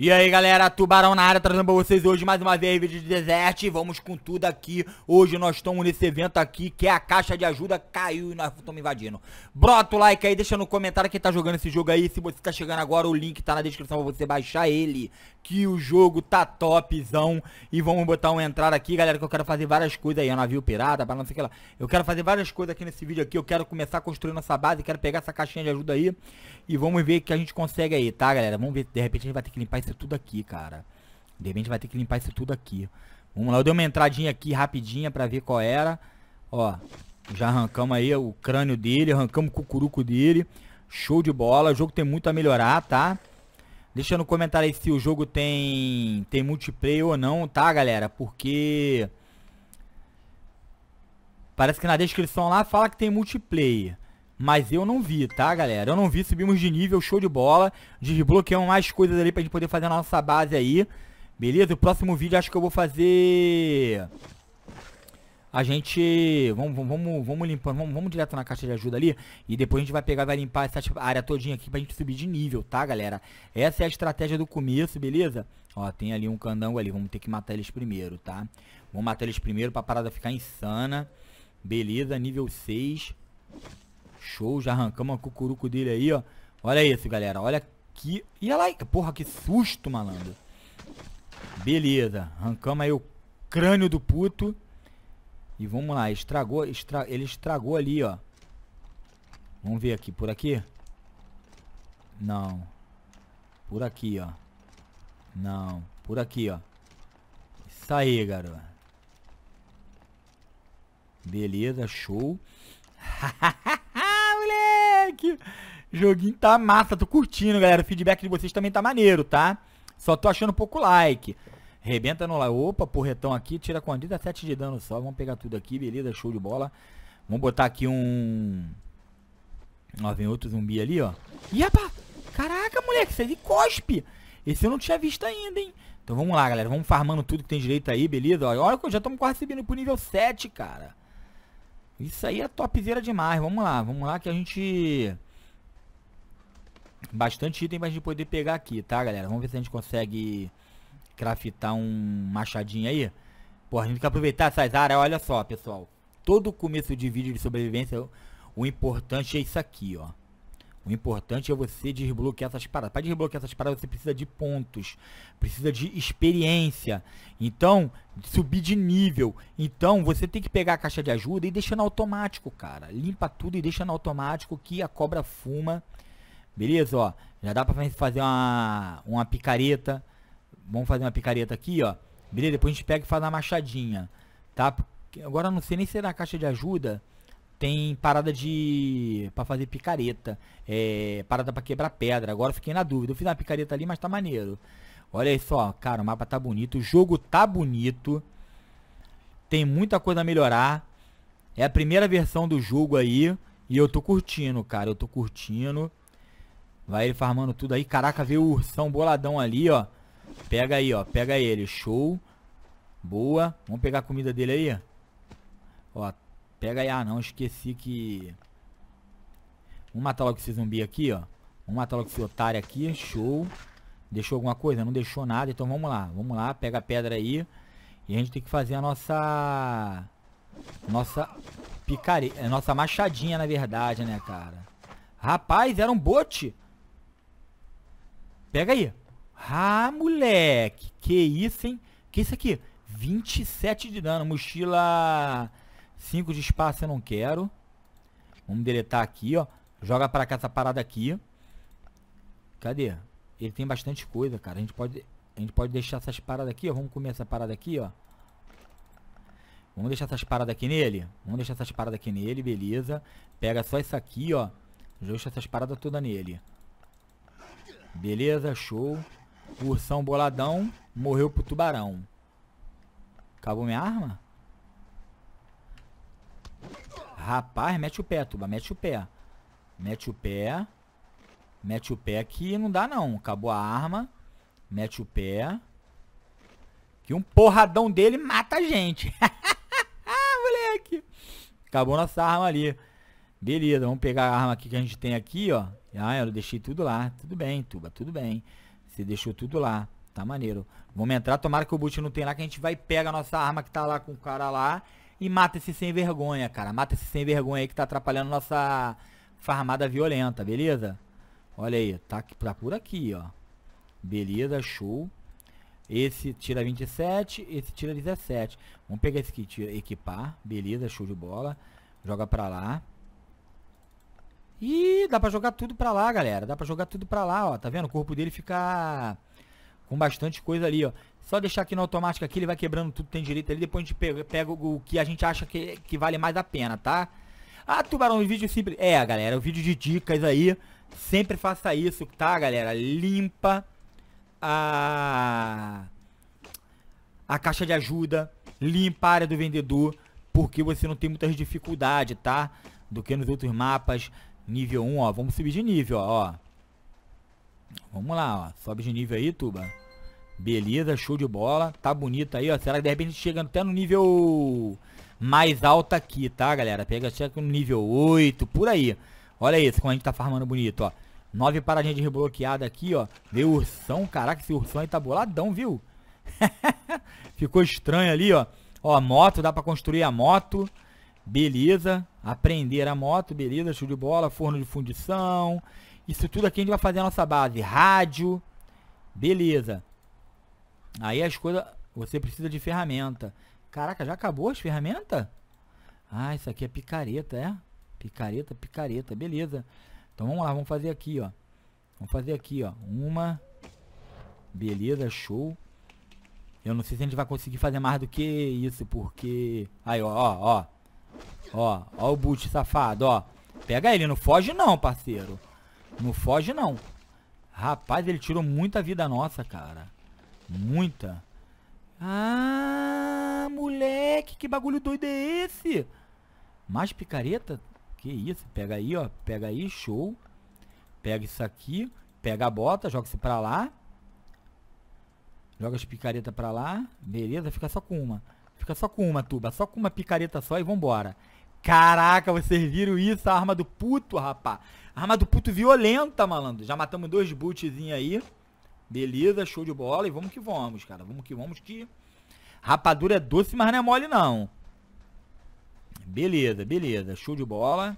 E aí galera, Tubarão na área, trazendo pra vocês hoje mais uma vez vídeo de Desert Vamos com tudo aqui, hoje nós estamos nesse evento aqui que é a caixa de ajuda caiu e nós estamos invadindo Brota o like aí, deixa no comentário quem tá jogando esse jogo aí Se você tá chegando agora, o link tá na descrição pra você baixar ele Que o jogo tá topzão E vamos botar um entrar aqui galera que eu quero fazer várias coisas aí, um navio pirata, não sei o que lá Eu quero fazer várias coisas aqui nesse vídeo aqui, eu quero começar construindo essa base Quero pegar essa caixinha de ajuda aí E vamos ver o que a gente consegue aí, tá galera? Vamos ver, de repente a gente vai ter que limpar esse isso tudo aqui, cara. De repente vai ter que limpar isso tudo aqui. Vamos lá, eu dei uma entradinha aqui rapidinha pra ver qual era. Ó, já arrancamos aí o crânio dele, arrancamos o cucuruco dele. Show de bola, o jogo tem muito a melhorar, tá? Deixa no comentário aí se o jogo tem, tem multiplayer ou não, tá, galera? Porque... Parece que na descrição lá fala que tem multiplayer mas eu não vi, tá, galera? Eu não vi, subimos de nível, show de bola. Desbloqueamos mais coisas ali pra gente poder fazer a nossa base aí. Beleza? O próximo vídeo acho que eu vou fazer... A gente... Vamos, vamos, vamos limpando, vamos, vamos direto na caixa de ajuda ali. E depois a gente vai pegar, vai limpar essa área todinha aqui pra gente subir de nível, tá, galera? Essa é a estratégia do começo, beleza? Ó, tem ali um candango ali, vamos ter que matar eles primeiro, tá? Vamos matar eles primeiro pra parada ficar insana. Beleza, nível 6. Show, já arrancamos a cucuruco dele aí, ó. Olha isso, galera. Olha que... E ela aí. Porra, que susto, malandro. Beleza. Arrancamos aí o crânio do puto. E vamos lá. Estragou. Estra... Ele estragou ali, ó. Vamos ver aqui. Por aqui? Não. Por aqui, ó. Não. Por aqui, ó. Isso aí, garoto. Beleza, show. Joguinho tá massa, tô curtindo, galera. O feedback de vocês também tá maneiro, tá? Só tô achando pouco like. Rebenta no like. Opa, porretão aqui, tira com a 17 de dano só. Vamos pegar tudo aqui, beleza, show de bola. Vamos botar aqui um... Ó, vem outro zumbi ali, ó. Ih, rapaz! Caraca, moleque, isso é de cospe! Esse eu não tinha visto ainda, hein? Então vamos lá, galera. Vamos farmando tudo que tem direito aí, beleza? Olha, já estamos quase subindo pro nível 7, cara. Isso aí é topzera demais. Vamos lá, vamos lá que a gente bastante item pra gente poder pegar aqui, tá, galera? Vamos ver se a gente consegue craftar um machadinho aí. Pô, a gente tem que aproveitar essas áreas, olha só, pessoal. Todo começo de vídeo de sobrevivência, o importante é isso aqui, ó. O importante é você desbloquear essas paradas. Para desbloquear essas paradas, você precisa de pontos, precisa de experiência. Então, subir de nível. Então, você tem que pegar a caixa de ajuda e deixar no automático, cara. Limpa tudo e deixa no automático que a cobra fuma Beleza, ó. Já dá pra fazer uma, uma picareta. Vamos fazer uma picareta aqui, ó. Beleza? Depois a gente pega e faz uma machadinha. Tá? Agora eu não sei nem se na caixa de ajuda tem parada de para fazer picareta, é, parada para quebrar pedra. Agora fiquei na dúvida. Eu fiz uma picareta ali, mas tá maneiro. Olha aí só, cara, o mapa tá bonito, o jogo tá bonito. Tem muita coisa a melhorar. É a primeira versão do jogo aí e eu tô curtindo, cara, eu tô curtindo. Vai ele farmando tudo aí. Caraca, veio o ursão boladão ali, ó. Pega aí, ó. Pega ele. Show. Boa. Vamos pegar a comida dele aí. Ó. Pega aí. Ah, não. Esqueci que... Vamos matar logo esse zumbi aqui, ó. Vamos matar logo esse otário aqui. Show. Deixou alguma coisa? Não deixou nada. Então vamos lá. Vamos lá. Pega a pedra aí. E a gente tem que fazer a nossa... Nossa picareta... É, nossa machadinha, na verdade, né, cara? Rapaz, era um bote. Pega aí. Ah, moleque. Que isso, hein? Que isso aqui? 27 de dano. Mochila 5 de espaço eu não quero. Vamos deletar aqui, ó. Joga pra cá essa parada aqui. Cadê? Ele tem bastante coisa, cara. A gente pode, a gente pode deixar essas paradas aqui, ó. Vamos comer essa parada aqui, ó. Vamos deixar essas paradas aqui nele? Vamos deixar essas paradas aqui nele, beleza. Pega só isso aqui, ó. Deixa essas paradas todas nele. Beleza, show. ursão boladão morreu pro tubarão. Acabou minha arma? Rapaz, mete o pé, tuba. Mete o pé. Mete o pé. Mete o pé aqui. Não dá, não. Acabou a arma. Mete o pé. Que um porradão dele mata a gente. Moleque. Acabou nossa arma ali. Beleza, vamos pegar a arma aqui que a gente tem aqui, ó. Ah, eu deixei tudo lá. Tudo bem, Tuba, tudo bem. Você deixou tudo lá. Tá maneiro. Vamos entrar, tomara que o boot não tem lá, que a gente vai pegar pega a nossa arma que tá lá com o cara lá e mata esse sem vergonha, cara. Mata esse sem vergonha aí que tá atrapalhando nossa farmada violenta, beleza? Olha aí, tá, aqui, tá por aqui, ó. Beleza, show. Esse tira 27, esse tira 17. Vamos pegar esse aqui, equipar. Beleza, show de bola. Joga pra lá. E dá pra jogar tudo pra lá, galera. Dá pra jogar tudo pra lá, ó. Tá vendo? O corpo dele fica com bastante coisa ali, ó. Só deixar aqui no automático aqui, ele vai quebrando tudo tem direito ali. Depois a gente pega, pega o que a gente acha que, que vale mais a pena, tá? Ah, tubarão, um vídeo simples. É, galera, o vídeo de dicas aí. Sempre faça isso, tá, galera? Limpa a... A caixa de ajuda. Limpa a área do vendedor. Porque você não tem muitas dificuldades, tá? Do que nos outros mapas. Nível 1, ó. Vamos subir de nível, ó. Vamos lá, ó. Sobe de nível aí, Tuba. Beleza, show de bola. Tá bonito aí, ó. Será que de repente chegando até no nível mais alto aqui, tá, galera? Pega, chega no nível 8, por aí. Olha isso, como a gente tá farmando bonito, ó. Nove paradinhas de rebloqueada aqui, ó. Veio ursão, caraca, esse ursão aí tá boladão, viu? Ficou estranho ali, ó. Ó, moto, dá pra construir a moto beleza. Aprender a moto, beleza, show de bola, forno de fundição. Isso tudo aqui a gente vai fazer a nossa base. Rádio, beleza. Aí as coisas, você precisa de ferramenta. Caraca, já acabou as ferramentas? Ah, isso aqui é picareta, é? Picareta, picareta, beleza. Então vamos lá, vamos fazer aqui, ó. Vamos fazer aqui, ó. Uma. Beleza, show. Eu não sei se a gente vai conseguir fazer mais do que isso, porque... Aí, ó, ó, ó. Ó, ó o boot safado, ó. Pega ele, não foge não, parceiro. Não foge não. Rapaz, ele tirou muita vida nossa, cara. Muita. Ah, moleque, que bagulho doido é esse? Mais picareta? Que isso, pega aí, ó. Pega aí, show. Pega isso aqui. Pega a bota, joga isso pra lá. Joga as picaretas pra lá. Beleza, fica só com uma fica só com uma tuba, só com uma picareta só e vambora. Caraca, vocês viram isso? A arma do puto, rapá. arma do puto violenta, malandro. Já matamos dois bootzinhos aí. Beleza, show de bola. E vamos que vamos, cara. Vamos que vamos que... Rapadura é doce, mas não é mole, não. Beleza, beleza. Show de bola.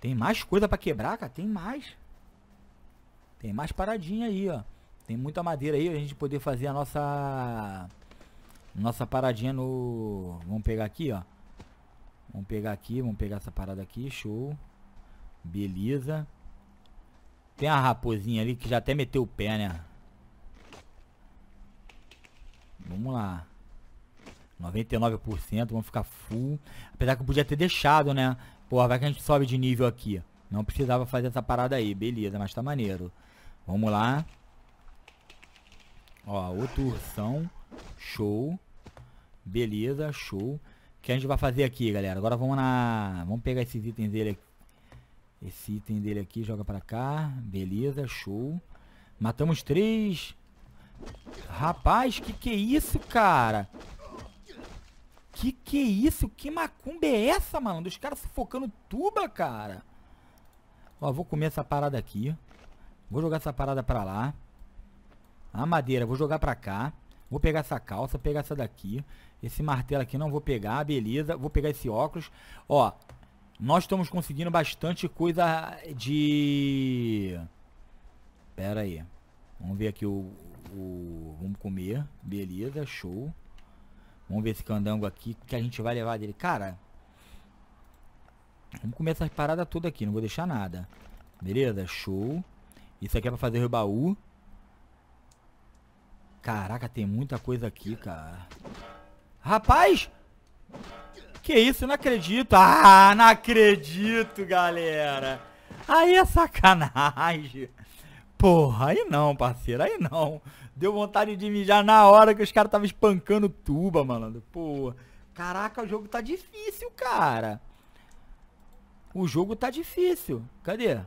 Tem mais coisa pra quebrar, cara? Tem mais. Tem mais paradinha aí, ó. Tem muita madeira aí, a gente poder fazer a nossa... Nossa paradinha no... Vamos pegar aqui, ó. Vamos pegar aqui, vamos pegar essa parada aqui, show. Beleza. Tem a raposinha ali que já até meteu o pé, né? Vamos lá. 99%, vamos ficar full. Apesar que eu podia ter deixado, né? Porra, vai que a gente sobe de nível aqui. Não precisava fazer essa parada aí, beleza, mas tá maneiro. Vamos lá. Ó, outro ursão. Show. Beleza, show. O que a gente vai fazer aqui, galera? Agora vamos na... Vamos pegar esses itens dele aqui. Esse item dele aqui, joga pra cá. Beleza, show. Matamos três. Rapaz, que que é isso, cara? Que que é isso? Que macumba é essa, mano? Dos caras sufocando tuba, cara. Ó, vou comer essa parada aqui. Vou jogar essa parada pra lá. A madeira vou jogar pra cá. Vou pegar essa calça, pegar essa daqui. Esse martelo aqui não vou pegar, beleza. Vou pegar esse óculos. Ó, nós estamos conseguindo bastante coisa de... Pera aí. Vamos ver aqui o, o... Vamos comer. Beleza, show. Vamos ver esse candango aqui, que a gente vai levar dele. Cara, vamos comer essas paradas todas aqui. Não vou deixar nada. Beleza, show. Isso aqui é pra fazer o baú. Caraca, tem muita coisa aqui, cara. Rapaz! Que isso, eu não acredito. Ah, não acredito, galera. Aí é sacanagem. Porra, aí não, parceiro, aí não. Deu vontade de mijar na hora que os caras estavam espancando tuba, malandro. Porra. Caraca, o jogo tá difícil, cara. O jogo tá difícil. Cadê?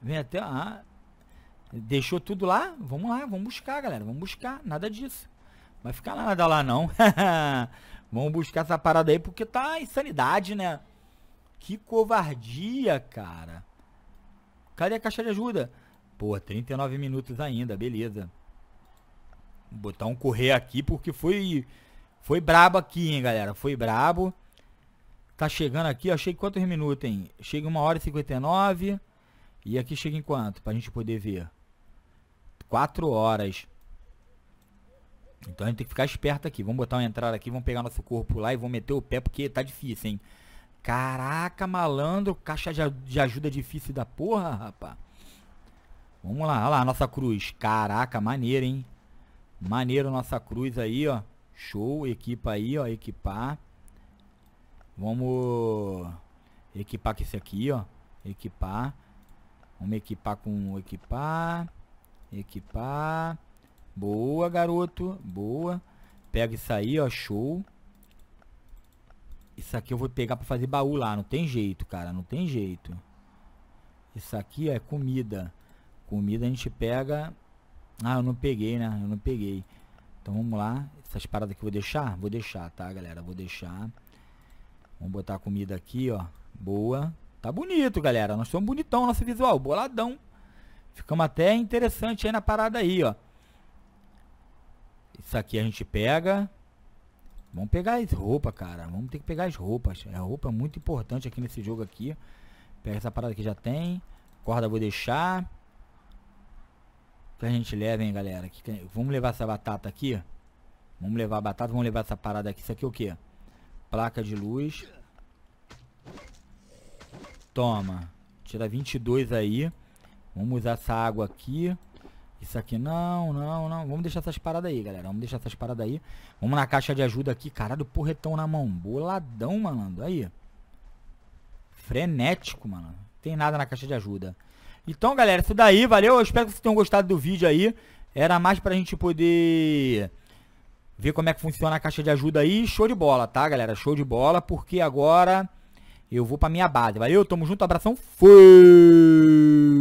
Vem até... Ah, Deixou tudo lá? Vamos lá, vamos buscar, galera. Vamos buscar. Nada disso. Vai ficar nada lá, não. vamos buscar essa parada aí, porque tá insanidade, né? Que covardia, cara. Cadê a caixa de ajuda? Pô, 39 minutos ainda, beleza. Vou botar um correr aqui, porque foi... Foi brabo aqui, hein, galera. Foi brabo. Tá chegando aqui, achei quantos minutos, hein? Chega uma hora e 59. E aqui chega em quanto? Pra gente poder ver. 4 horas. Então a gente tem que ficar esperto aqui. Vamos botar uma entrada aqui, vamos pegar nosso corpo lá e vamos meter o pé, porque tá difícil, hein? Caraca, malandro, caixa de ajuda é difícil da porra, rapaz. Vamos lá, olha lá, nossa cruz. Caraca, maneiro, hein? Maneiro nossa cruz aí, ó. Show, equipa aí, ó, equipar. Vamos equipar com esse aqui, ó. Equipar. Vamos equipar com equipar. Equipar. Boa, garoto. Boa. Pega isso aí, ó. Show. Isso aqui eu vou pegar pra fazer baú lá. Não tem jeito, cara. Não tem jeito. Isso aqui ó, é comida. Comida a gente pega... Ah, eu não peguei, né? Eu não peguei. Então vamos lá. Essas paradas aqui eu vou deixar? Vou deixar, tá, galera? Vou deixar. Vamos botar a comida aqui, ó. Boa. Tá bonito, galera. Nós somos bonitão, nosso visual. Boladão. Ficamos até interessante aí na parada aí, ó. Isso aqui a gente pega. Vamos pegar as roupas, cara. Vamos ter que pegar as roupas. A roupa é muito importante aqui nesse jogo aqui. Pega essa parada que já tem. Corda vou deixar. Que a gente leva, hein, galera. Que, que, vamos levar essa batata aqui. Vamos levar a batata. Vamos levar essa parada aqui. Isso aqui é o que? Placa de luz. Toma. Tira 22 aí. Vamos usar essa água aqui. Isso aqui não, não, não. Vamos deixar essas paradas aí, galera. Vamos deixar essas paradas aí. Vamos na caixa de ajuda aqui. Caralho, porretão na mão. Boladão, malandro. Aí. Frenético, mano. Tem nada na caixa de ajuda. Então, galera, isso daí. Valeu. Eu espero que vocês tenham gostado do vídeo aí. Era mais pra gente poder ver como é que funciona a caixa de ajuda aí. Show de bola, tá, galera? Show de bola, porque agora eu vou pra minha base. Valeu, tamo junto, abração. Fui!